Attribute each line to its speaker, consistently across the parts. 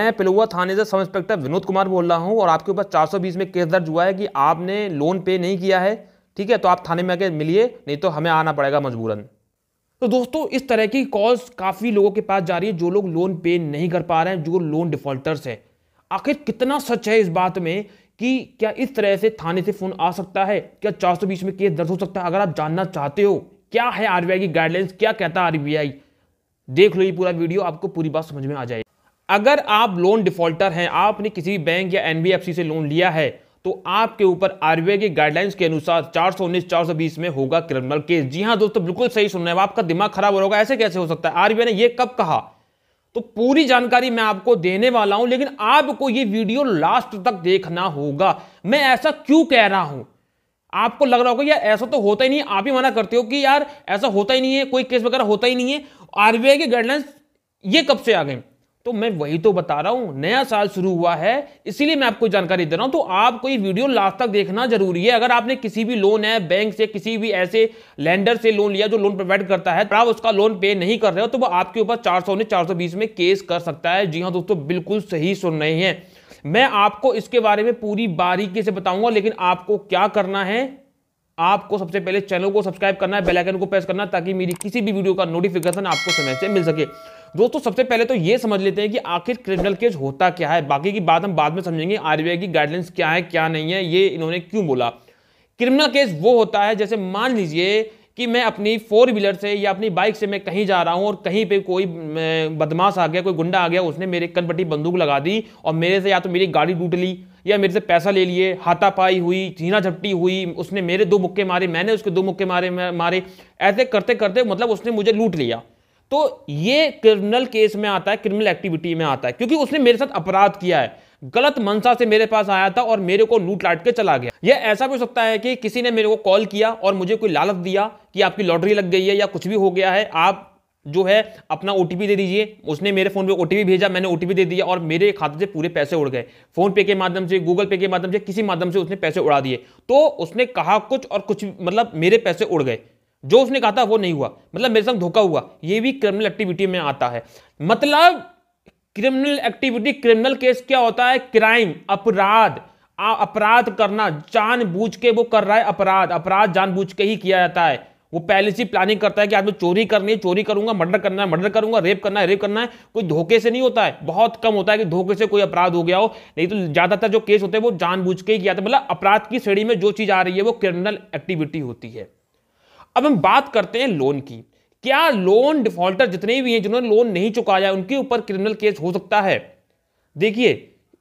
Speaker 1: मैं पिलुआ थाने से सब इंस्पेक्टर विनोद कुमार बोल रहा हूँ और आपके ऊपर 420 में केस दर्ज हुआ है कि आपने लोन पे नहीं किया है ठीक है तो आप थाने में आके मिलिए नहीं तो हमें आना पड़ेगा मजबूरन तो दोस्तों इस तरह की कॉल्स काफ़ी लोगों के पास जा रही है जो लोग लोन पे नहीं कर पा रहे हैं जो लोन डिफॉल्टर्स है आखिर कितना सच है इस बात में कि क्या इस तरह से थाने से फ़ोन आ सकता है क्या बीस में केस दर्ज हो सकता है अगर आप जानना चाहते हो क्या है आरबीआई की गाइडलाइंस क्या कहता है आरबीआई देख लो ये पूरा वीडियो आपको पूरी बात समझ में आ जाएगी अगर आप लोन डिफॉल्टर हैं आपने किसी बैंक या एनबीएफसी से लोन लिया है तो आपके ऊपर आरबीआई की गाइडलाइंस के अनुसार चार सौ उन्नीस चार सौ बीस में होगा क्रिमिनल केस जी हाँ दोस्तों बिल्कुल सही सुन रहे हैं आपका दिमाग खराब हो रहा होगा ऐसे कैसे हो सकता है आरबीआई ने यह कब कहा तो पूरी जानकारी मैं आपको देने वाला हूं लेकिन आपको यह वीडियो लास्ट तक देखना होगा मैं ऐसा क्यों कह रहा हूं आपको लग रहा होगा यार ऐसा तो होता ही नहीं आप ही मना करते हो कि यार ऐसा होता ही नहीं है कोई केस वगैरह होता ही नहीं है आरबीआई की गाइडलाइंस ये कब से आ गए तो मैं वही तो बता रहा हूं नया साल शुरू हुआ है इसीलिए मैं आपको जानकारी दे रहा हूं तो आपको ये वीडियो लास्ट तक देखना जरूरी है अगर आपने किसी भी लोन है बैंक से किसी भी ऐसे लैंडर से लोन लिया जो लोन प्रोवाइड करता है तो आप उसका लोन पे नहीं कर रहे हो तो वो आपके ऊपर चार सौ चार सौ में केस कर सकता है जी हाँ दोस्तों बिल्कुल सही सुन रहे हैं मैं आपको इसके बारे में पूरी बारीकी से बताऊंगा लेकिन आपको क्या करना है आपको सबसे पहले चैनल को सब्सक्राइब करना है बेल आइकन को प्रेस करना ताकि मेरी किसी भी वीडियो का नोटिफिकेशन आपको समय से मिल सके दोस्तों सबसे पहले तो ये समझ लेते हैं कि आखिर क्रिमिनल केस होता क्या है बाकी की बात हम बाद में समझेंगे आरबीआई की गाइडलाइंस क्या है क्या नहीं है ये इन्होंने क्यों बोला क्रिमिनल केस वो होता है जैसे मान लीजिए कि मैं अपनी फोर व्हीलर से या अपनी बाइक से मैं कहीं जा रहा हूं और कहीं पे कोई बदमाश आ गया कोई गुंडा आ गया उसने मेरे कनपट्टी बंदूक लगा दी और मेरे से या तो मेरी गाड़ी लूट ली या मेरे से पैसा ले लिए हाथापाई हुई जीना झपटी हुई उसने मेरे दो मुक्के मारे मैंने उसके दो मुक्के मारे मारे ऐसे करते करते मतलब उसने मुझे लूट लिया तो ये क्रिमिनल केस में आता है क्रिमिनल एक्टिविटी में आता है क्योंकि उसने मेरे साथ अपराध किया है गलत मनसा से मेरे पास आया था और मेरे को लूट लाट के चला गया यह ऐसा भी हो सकता है कि किसी ने मेरे को कॉल किया और मुझे कोई लालच दिया कि आपकी लॉटरी लग गई है या कुछ भी हो गया है आप जो है अपना ओ दे दीजिए उसने मेरे फोन पे ओ भेजा मैंने ओ दे दिया और मेरे खाते से पूरे पैसे उड़ गए फोन पे के माध्यम से गूगल पे के माध्यम से किसी माध्यम से उसने पैसे उड़ा दिए तो उसने कहा कुछ और कुछ मतलब मेरे पैसे उड़ गए जो उसने कहा था वो नहीं हुआ मतलब मेरे संग धोखा हुआ ये भी क्रिमिनल एक्टिविटी में आता है मतलब क्रिमिनल एक्टिविटी क्रिमिनल केस क्या होता है क्राइम अपराध अपराध करना जानबूझ के वो कर रहा है अपराध अपराध जानबूझ के ही किया जाता है वो पहले से प्लानिंग करता है कि आदमी चोरी करनी है चोरी करूंगा मर्डर करना है मर्डर करूंगा रेप करना है रेप करना है कोई धोखे से नहीं होता है बहुत कम होता है कि धोखे से कोई अपराध हो गया हो नहीं तो ज्यादातर जो केस होते हैं वो जानबूझ के ही किया जाता है मतलब अपराध की श्रेणी में जो चीज आ रही है वो क्रिमिनल एक्टिविटी होती है अब हम बात करते हैं लोन की क्या लोन डिफॉल्टर जितने भी हैं जिन्होंने लोन नहीं चुकाया उनके ऊपर क्रिमिनल केस हो सकता है देखिए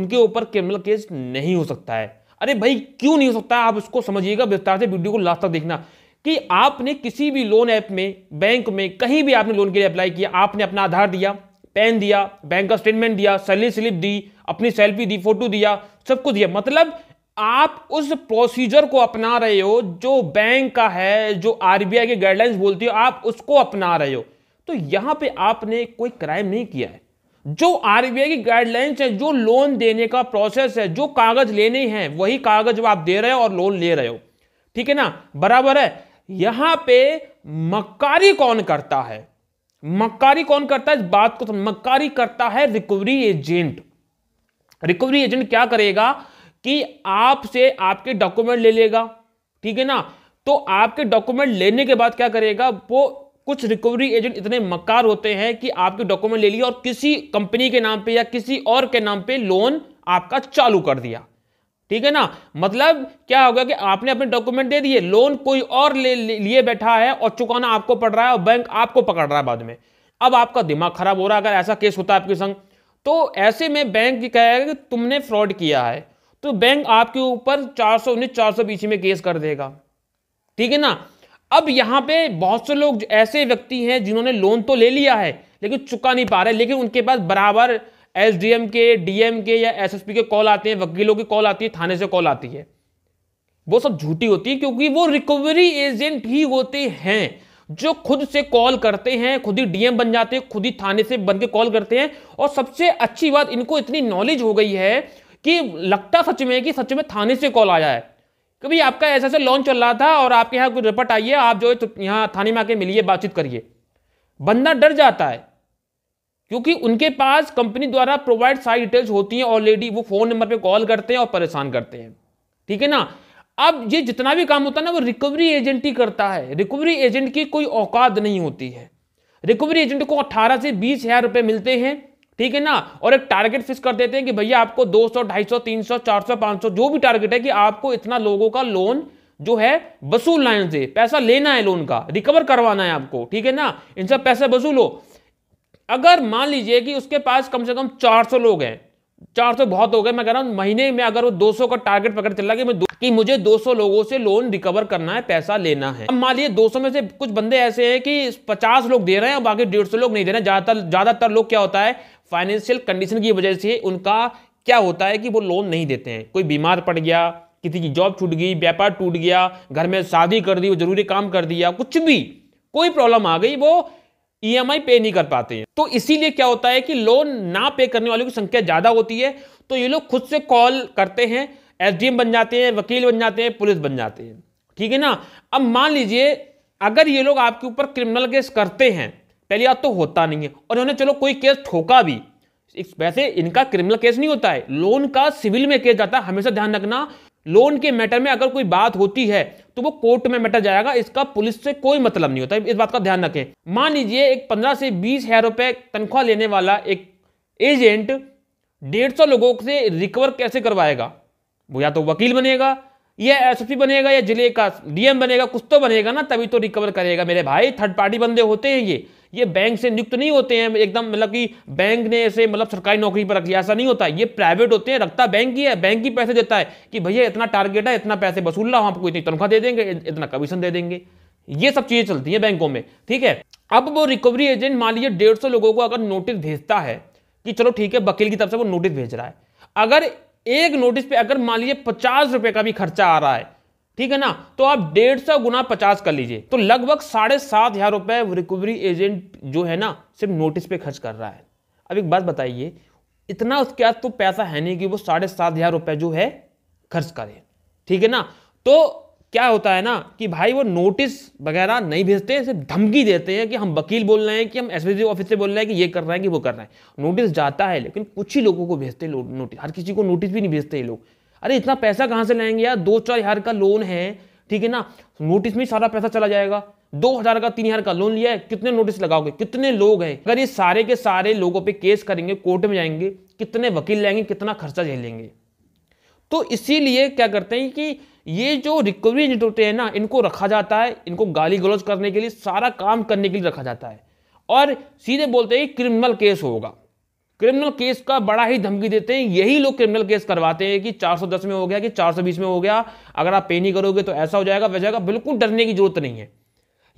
Speaker 1: उनके ऊपर क्रिमिनल केस नहीं हो सकता है अरे भाई क्यों नहीं हो सकता आप उसको समझिएगा विस्तार से वीडियो को लास्ट तक देखना कि आपने किसी भी लोन ऐप में बैंक में कहीं भी आपने लोन के लिए अप्लाई किया आपने अपना आधार दिया पैन दिया बैंक का स्टेटमेंट दिया सैलरी स्लिप दी अपनी सेल्फी दी फोटो दिया सब कुछ दिया मतलब आप उस प्रोसीजर को अपना रहे हो जो बैंक का है जो आरबीआई की गाइडलाइंस बोलती हो आप उसको अपना रहे हो तो यहां पे आपने कोई क्राइम नहीं किया है जो आरबीआई की गाइडलाइंस है जो लोन देने का प्रोसेस है जो कागज लेने हैं वही कागज आप दे रहे हो और लोन ले रहे हो ठीक है ना बराबर है यहां पे मक्कारी कौन करता है मक्कारी कौन करता है इस बात को मक्कारी करता है रिकवरी एजेंट रिकवरी एजेंट क्या करेगा कि आपसे आपके डॉक्यूमेंट ले लेगा ठीक है ना तो आपके डॉक्यूमेंट लेने के बाद क्या करेगा वो कुछ रिकवरी एजेंट इतने मक्कार होते हैं कि आपके डॉक्यूमेंट ले लिया और किसी कंपनी के नाम पे या किसी और के नाम पे लोन आपका चालू कर दिया ठीक है ना मतलब क्या होगा कि आपने अपने डॉक्यूमेंट दे दिए लोन कोई और ले लिए बैठा है और चुकाना आपको पड़ रहा है और बैंक आपको पकड़ रहा है बाद में अब आपका दिमाग खराब हो रहा है अगर ऐसा केस होता है आपके संग तो ऐसे में बैंक कहेगा कि तुमने फ्रॉड किया है तो बैंक आपके ऊपर चार सौ उन्नीस चार सौ बीस में केस कर देगा ठीक है ना अब यहां पे बहुत से लोग ऐसे व्यक्ति हैं जिन्होंने लोन तो ले लिया है लेकिन चुका नहीं पा रहे लेकिन उनके पास बराबर एस के डीएम के या एस के कॉल आते हैं वकीलों की कॉल आती है थाने से कॉल आती है वो सब झूठी होती है क्योंकि वो रिकवरी एजेंट ही होते हैं जो खुद से कॉल करते हैं खुद ही डीएम बन जाते हैं खुद ही थाने से बन के कॉल करते हैं और सबसे अच्छी बात इनको इतनी नॉलेज हो गई है कि लगता सच में कि सच में थाने से कॉल आया है कभी आपका ऐसा ऐसा लॉन्च चल रहा था और आपके यहाँ कोई रिपोर्ट आई है आप जो है तो यहाँ थाने में आके मिलिए बातचीत करिए बंदा डर जाता है क्योंकि उनके पास कंपनी द्वारा प्रोवाइड सारी डिटेल्स होती हैं ऑलरेडी वो फोन नंबर पे कॉल करते हैं और परेशान करते हैं ठीक है ना अब ये जितना भी काम होता है ना वो रिकवरी एजेंट ही करता है रिकवरी एजेंट की कोई औकात नहीं होती है रिकवरी एजेंट को 18 से बीस हजार रुपये मिलते हैं ठीक है ना और एक टारगेट फिक्स कर देते हैं कि भैया आपको 200, 250, 300, 400, 500 जो भी टारगेट है कि आपको इतना लोगों का लोन जो है वसूलना है इनसे पैसा लेना है लोन का रिकवर करवाना है आपको ठीक है ना इन सब पैसे वसूलो अगर मान लीजिए कि उसके पास कम से कम 400 लोग हैं चार सौ तो बहुत हो गए मैं कह रहा हूँ महीने में अगर वो 200 का टारगेट पकड़ चला कि, कि मुझे 200 लोगों से लोन रिकवर करना है पैसा लेना है अब मान लीजिए 200 में से कुछ बंदे ऐसे हैं कि 50 लोग दे रहे हैं और बाकी 150 लोग नहीं दे रहे हैं ज्यादातर ज्यादातर लोग क्या होता है फाइनेंशियल कंडीशन की वजह से उनका क्या होता है कि वो लोन नहीं देते हैं कोई बीमार पड़ गया किसी की जॉब छूट गई व्यापार टूट गया घर में शादी कर दी वो जरूरी काम कर दिया कुछ भी कोई प्रॉब्लम आ गई वो ईएमआई e पे नहीं कर पाते हैं तो इसीलिए क्या होता है कि लोन ना पे करने वालों की संख्या ज़्यादा होती है तो ये लोग खुद से कॉल करते हैं एसडीएम बन जाते हैं वकील बन जाते हैं पुलिस बन जाते हैं ठीक है ना अब मान लीजिए अगर ये लोग आपके ऊपर क्रिमिनल केस करते हैं पहली बात तो होता नहीं है और इन्होंने चलो कोई केस ठोका भी वैसे इनका क्रिमिनल केस नहीं होता है लोन का सिविल में केस जाता है हमेशा ध्यान रखना लोन के मैटर में अगर कोई बात होती है तो वो कोर्ट में मैटर जाएगा इसका पुलिस से कोई मतलब नहीं होता इस बात का ध्यान रखें मान लीजिए एक पंद्रह से बीस हजार रुपए तनख्वाह लेने वाला एक एजेंट डेढ़ सौ लोगों से रिकवर कैसे करवाएगा वो या तो वकील बनेगा या एसएसपी बनेगा या जिले का डीएम बनेगा कुछ तो बनेगा ना तभी तो रिकवर करेगा मेरे भाई थर्ड पार्टी बंदे होते हैं ये ये बैंक से नियुक्त नहीं होते हैं एकदम मतलब कि बैंक ने ऐसे मतलब सरकारी नौकरी पर रख लिया ऐसा नहीं होता ये प्राइवेट होते हैं रखता बैंक ही है बैंक ही पैसे देता है कि भैया इतना टारगेट है इतना पैसे वसूल रहा हूँ आपको इतनी तनख्वाह दे देंगे इतना कमीशन दे देंगे ये सब चीज़ें चलती हैं बैंकों में ठीक है अब वो रिकवरी एजेंट मान लीजिए डेढ़ सौ लोगों को अगर नोटिस भेजता है कि चलो ठीक है वकील की तरफ से वो नोटिस भेज रहा है अगर एक नोटिस पे अगर मान लीजिए पचास रुपए का भी खर्चा आ रहा है ठीक है ना तो आप डेढ़ सौ गुना पचास कर लीजिए तो लगभग साढ़े सात हजार रुपए रिकवरी एजेंट जो है ना सिर्फ नोटिस पे खर्च कर रहा है अब एक बात बताइए इतना उसके पास तो पैसा है नहीं कि वो साढ़े सात हजार रुपए जो है खर्च करे ठीक है ना तो क्या होता है ना कि भाई वो नोटिस वगैरह नहीं भेजते सिर्फ धमकी देते हैं कि हम वकील बोल रहे हैं कि हम एस ऑफिस से बोल रहे हैं कि ये कर रहे हैं कि वो कर रहे हैं नोटिस जाता है लेकिन कुछ ही लोगों को भेजते हैं नोटिस हर किसी को नोटिस भी नहीं भेजते ये लोग अरे इतना पैसा कहाँ से लाएंगे यार दो चार हजार का लोन है ठीक है ना नोटिस में सारा पैसा चला जाएगा दो हजार का तीन हजार का लोन लिया है कितने नोटिस लगाओगे कितने लोग हैं अगर ये सारे के सारे लोगों पे केस करेंगे कोर्ट में जाएंगे कितने वकील लाएंगे कितना खर्चा झेलेंगे तो इसीलिए क्या करते हैं कि ये जो रिकवरी एजेंट होते हैं ना इनको रखा जाता है इनको गाली गलौज करने के लिए सारा काम करने के लिए रखा जाता है और सीधे बोलते हैं क्रिमिनल केस होगा क्रिमिनल केस का बड़ा ही धमकी देते हैं यही लोग क्रिमिनल केस करवाते हैं कि 410 में हो गया कि 420 में हो गया अगर आप पे नहीं करोगे तो ऐसा हो जाएगा वैसे का बिल्कुल डरने की जरूरत नहीं है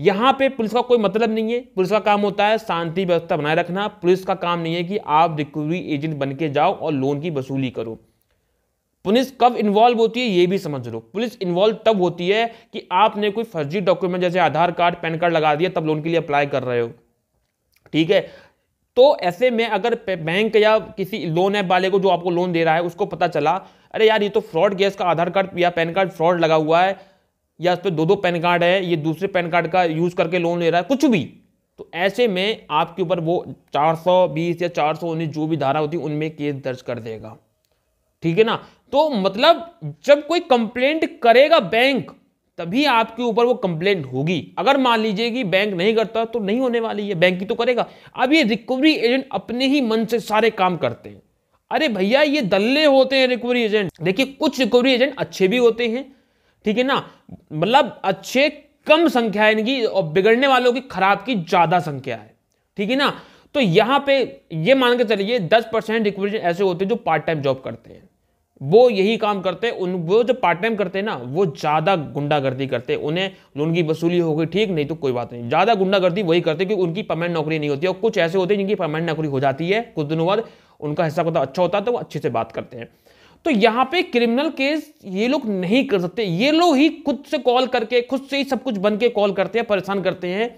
Speaker 1: यहाँ पे पुलिस का कोई मतलब नहीं है पुलिस का काम होता है शांति व्यवस्था बनाए रखना पुलिस का काम नहीं है कि आप रिकवरी एजेंट बन के जाओ और लोन की वसूली करो पुलिस कब इन्वॉल्व होती है ये भी समझ लो पुलिस इन्वॉल्व तब होती है कि आपने कोई फर्जी डॉक्यूमेंट जैसे आधार कार्ड पैन कार्ड लगा दिया तब लोन के लिए अप्लाई कर रहे हो ठीक है तो ऐसे में अगर बैंक या किसी लोन ऐप वाले को जो आपको लोन दे रहा है उसको पता चला अरे यार ये तो फ्रॉड गया इसका आधार कार्ड या पैन कार्ड फ्रॉड लगा हुआ है या उस पर दो दो पैन कार्ड है ये दूसरे पैन कार्ड का यूज़ करके लोन ले रहा है कुछ भी तो ऐसे में आपके ऊपर वो चार सौ बीस या चार सौ उन्नीस जो भी धारा होती है उनमें केस दर्ज कर देगा ठीक है ना तो मतलब जब कोई कंप्लेंट करेगा बैंक तभी आपके ऊपर वो कंप्लेन होगी अगर मान लीजिए कि बैंक नहीं करता तो नहीं होने वाली है बैंक ही तो करेगा अब ये रिकवरी एजेंट अपने ही मन से सारे काम करते हैं अरे भैया ये दल्ले होते हैं रिकवरी एजेंट देखिए कुछ रिकवरी एजेंट अच्छे भी होते हैं ठीक है ना मतलब अच्छे कम संख्या है इनकी और बिगड़ने वालों की खराब की ज़्यादा संख्या है ठीक है ना तो यहां पे ये मान के चलिए दस परसेंट रिकवरी ऐसे होते हैं जो पार्ट टाइम जॉब करते हैं वो यही काम करते उन वो जो पार्ट टाइम करते ना वो ज़्यादा गुंडागर्दी करते उन्हें लोन की वसूली हो गई ठीक नहीं तो कोई बात नहीं ज़्यादा गुंडागर्दी वही करते क्योंकि उनकी परमानेंट नौकरी नहीं होती और कुछ ऐसे होते हैं जिनकी परमानेंट नौकरी हो जाती है कुछ दिनों बाद उनका हिस्सा होता अच्छा होता है तो वो अच्छे से बात करते हैं तो यहाँ पे क्रिमिनल केस ये लोग नहीं कर सकते ये लोग ही खुद से कॉल करके खुद से ही सब कुछ बन के कॉल करते हैं परेशान करते हैं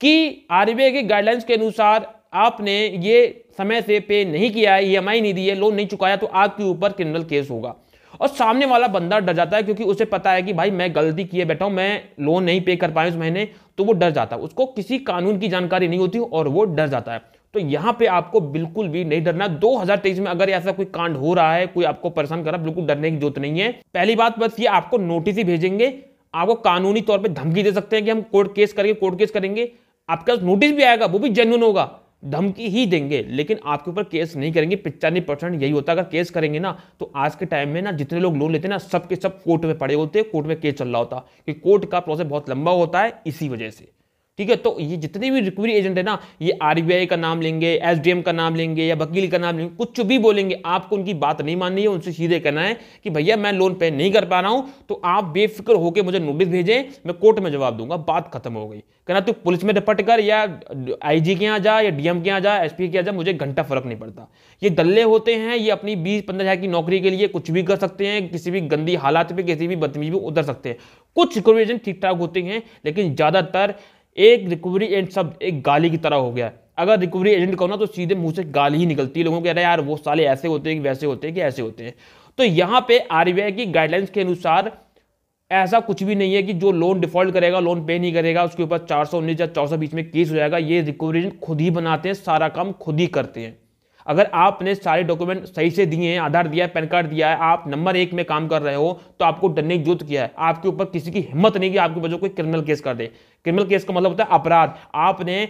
Speaker 1: कि आरबीआई के गाइडलाइंस के अनुसार आपने ये समय से पे नहीं किया है ई e नहीं दी है लोन नहीं चुकाया तो आपके ऊपर क्रिमिनल केस होगा और सामने वाला बंदा डर जाता है क्योंकि उसे पता है कि भाई मैं गलती किए बैठा हूं मैं लोन नहीं पे कर पाया उस महीने तो वो डर जाता है उसको किसी कानून की जानकारी नहीं होती और वो डर जाता है तो यहां पे आपको बिल्कुल भी नहीं डरना 2023 में अगर ऐसा कोई कांड हो रहा है कोई आपको परेशान कर रहा है बिल्कुल डरने की जरूरत नहीं है पहली बात बस ये आपको नोटिस ही भेजेंगे आपको कानूनी तौर पर धमकी दे सकते हैं कि हम कोर्ट केस करेंगे कोर्ट केस करेंगे आपके पास नोटिस भी आएगा वो भी जेन्यून होगा धमकी ही देंगे लेकिन आपके ऊपर केस नहीं करेंगे पिचानवे परसेंट यही होता है अगर केस करेंगे ना तो आज के टाइम में ना जितने लोग लोन लेते हैं ना सब के सब कोर्ट में पड़े होते हैं कोर्ट में केस चल रहा होता है कि कोर्ट का प्रोसेस बहुत लंबा होता है इसी वजह से ठीक है तो ये जितने भी रिकवरी एजेंट है ना ये आरबीआई का नाम लेंगे एसडीएम का नाम लेंगे या वकील का नाम लेंगे कुछ भी बोलेंगे आपको उनकी बात नहीं माननी है उनसे सीधे कहना है कि भैया मैं लोन पे नहीं कर पा रहा हूं तो आप बेफिक्र होकर मुझे नोटिस भेजें मैं कोर्ट में जवाब दूंगा बात खत्म हो गई कहना तू तो पुलिस में रिपट कर या आई के यहाँ जा या डीएम के यहाँ जा एसपी के यहाँ जा मुझे घंटा फर्क नहीं पड़ता ये दल्ले होते हैं ये अपनी बीस पंद्रह हज़ार की नौकरी के लिए कुछ भी कर सकते हैं किसी भी गंदी हालात में किसी भी बदतमीजी में उतर सकते हैं कुछ सिक्योरिटी एजेंट ठीक ठाक होते हैं लेकिन ज़्यादातर एक रिकवरी एजेंट शब्द एक गाली की तरह हो गया अगर रिकवरी एजेंट कहो ना तो सीधे मुंह से गाली ही निकलती है लोगों को कह रहे यार वो साले ऐसे होते हैं कि वैसे होते हैं कि ऐसे होते हैं तो यहाँ पे आरबीआई की गाइडलाइंस के अनुसार ऐसा कुछ भी नहीं है कि जो लोन डिफॉल्ट करेगा लोन पे नहीं करेगा उसके ऊपर चार सौ उन्नीस या सौ बीच में केस हो जाएगा ये रिकवरी खुद ही बनाते हैं सारा काम खुद ही करते हैं अगर आपने सारे डॉक्यूमेंट सही से दिए हैं आधार दिया है पैन कार्ड दिया है आप नंबर एक में काम कर रहे हो तो आपको डरने की जरूरत किया है आपके ऊपर किसी की हिम्मत नहीं कि आपके ऊपर कोई क्रिमिनल केस कर दे क्रिमिनल केस का मतलब होता है अपराध आपने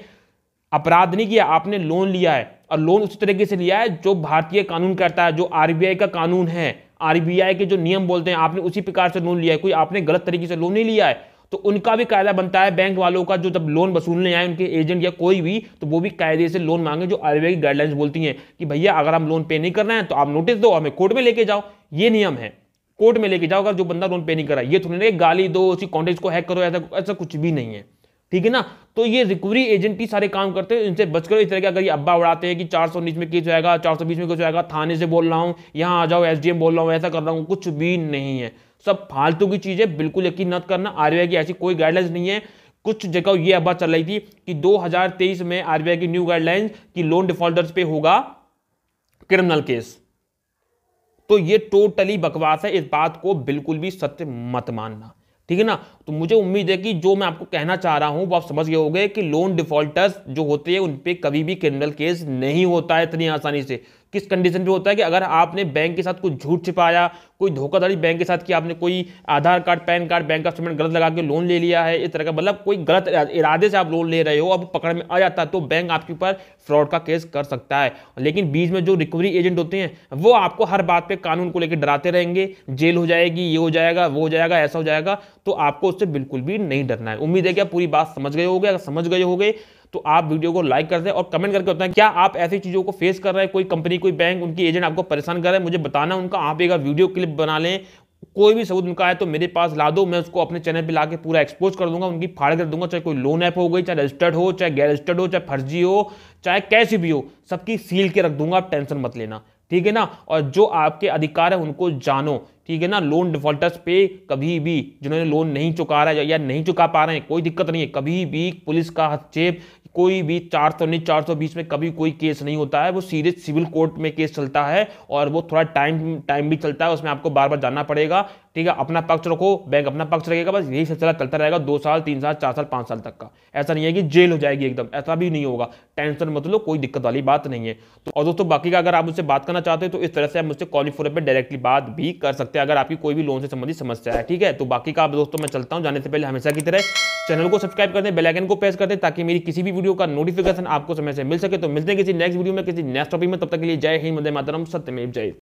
Speaker 1: अपराध नहीं किया आपने लोन लिया है और लोन उसी तरीके से लिया है जो भारतीय कानून करता है जो आर का कानून है आरबीआई के जो नियम बोलते हैं आपने उसी प्रकार से लोन लिया है कोई आपने गलत तरीके से लोन नहीं लिया है तो उनका भी कायदा बनता है बैंक वालों का जो जब लोन वसूलने आए उनके एजेंट या कोई भी तो वो भी कायदे से लोन मांगे जो आरबीआई की गाइडलाइंस बोलती हैं कि भैया अगर हम लोन पे नहीं करना है तो आप नोटिस दो हमें कोर्ट में लेके जाओ ये नियम है कोर्ट में लेके जाओ अगर जो बंदा लोन पे नहीं करा ये थोड़ी ना गाली दो उसी कॉन्टेज को हैक करो ऐसा ऐसा कुछ भी नहीं है ठीक है ना तो ये रिकवरी एजेंट ही सारे काम करते हैं इनसे बचकर इस तरह के अगर ये अब्बा उड़ाते हैं कि चार सौ उन्नीस में केस होगा चार सौ बीस में केस होगा थाने से बोल रहा हूँ यहाँ आ जाओ एसडीएम बोल रहा हूँ ऐसा कर रहा हूँ कुछ भी नहीं है सब फालतू की चीज़ है बिल्कुल यकीन न करना आरबीआई की ऐसी कोई गाइडलाइंस नहीं है कुछ जगह ये बात चल रही थी कि 2023 में आरबीआई की न्यू गाइडलाइंस की लोन डिफॉल्टर्स पे होगा क्रिमिनल केस तो ये टोटली बकवास है इस बात को बिल्कुल भी सत्य मत मानना ठीक है ना तो मुझे उम्मीद है कि जो मैं आपको कहना चाह रहा हूं वो आप समझ गए होंगे कि लोन डिफॉल्टर्स जो होते हैं उन पर कभी भी क्रिमिनल केस नहीं होता है इतनी आसानी से किस कंडीशन पे होता है कि अगर आपने बैंक के साथ कुछ झूठ छिपाया कोई धोखाधड़ी बैंक के साथ कि आपने कोई Aadhaar card PAN card bank का स्टेटमेंट गलत लगा के लोन ले लिया है इस तरह का मतलब कोई गलत इरादे से आप लोन ले रहे हो अब पकड़ में आ जाता है तो बैंक आपके ऊपर फ्रॉड का केस कर सकता है लेकिन बीच में जो रिकवरी एजेंट होते हैं वो आपको हर बात पर कानून को लेकर डराते रहेंगे जेल हो जाएगी ये हो जाएगा वो हो जाएगा ऐसा हो जाएगा तो आपको उससे बिल्कुल भी नहीं डरना है उम्मीद है कि आप पूरी बात समझ गए हो अगर समझ गए गए तो आप वीडियो को लाइक कर दें और कमेंट करके बताएं क्या आप ऐसी चीज़ों को फेस कर रहे हैं कोई कंपनी कोई बैंक उनकी एजेंट आपको परेशान कर रहे हैं मुझे बताना उनका आप एक वीडियो क्लिप बना लें कोई भी सबूत उनका है तो मेरे पास ला दो मैं उसको अपने चैनल पे लाके पूरा एक्सपोज कर दूंगा उनकी फाड़ कर दूंगा चाहे कोई लोन ऐप हो गई चाहे रजिस्टर्ड हो चाहे गैर रजिस्टर्ड हो चाहे फर्जी हो चाहे कैसी भी हो सबकी सील के रख दूंगा आप टेंशन मत लेना ठीक है ना और जो आपके अधिकार है उनको जानो ठीक है ना लोन डिफॉल्टर्स पे कभी भी जिन्होंने लोन नहीं चुका रहा है या नहीं चुका पा रहे हैं कोई दिक्कत नहीं है कभी भी पुलिस का हस्तक्षेप कोई भी चार सौ उन्नीस चार सौ बीस में कभी कोई केस नहीं होता है वो सीधे सिविल कोर्ट में केस चलता है और वो थोड़ा टाइम टाइम भी चलता है उसमें आपको बार बार जाना पड़ेगा ठीक है अपना पक्ष रखो बैंक अपना पक्ष रखेगा बस यही सिलसिला चलता रहेगा दो साल तीन साल चार साल पाँच साल तक का ऐसा नहीं है कि जेल हो जाएगी एकदम ऐसा भी नहीं होगा टेंशन मत लो कोई दिक्कत वाली बात नहीं है तो और दोस्तों बाकी का अगर आप मुझसे बात करना चाहते हो तो इस तरह से आप मुझसे कॉलिंग फोरम पर डायरेक्टली बात भी कर सकते हैं अगर आपकी कोई भी लोन से संबंधित समस्या है ठीक है तो बाकी का आप दोस्तों मैं चलता हूँ जाने से पहले हमेशा की तरह चैनल को सब्सक्राइब कर दें बेलाइकन को प्रेस कर दें ताकि मेरी किसी भी वीडियो का नोटिफिकेशन आपको समय से मिल सके तो मिलते हैं किसी नेक्स्ट वीडियो में किसी नेक्स्ट टॉपिक में तब तक के लिए जय हिंद मंदिर मातरम सत्यमेव जय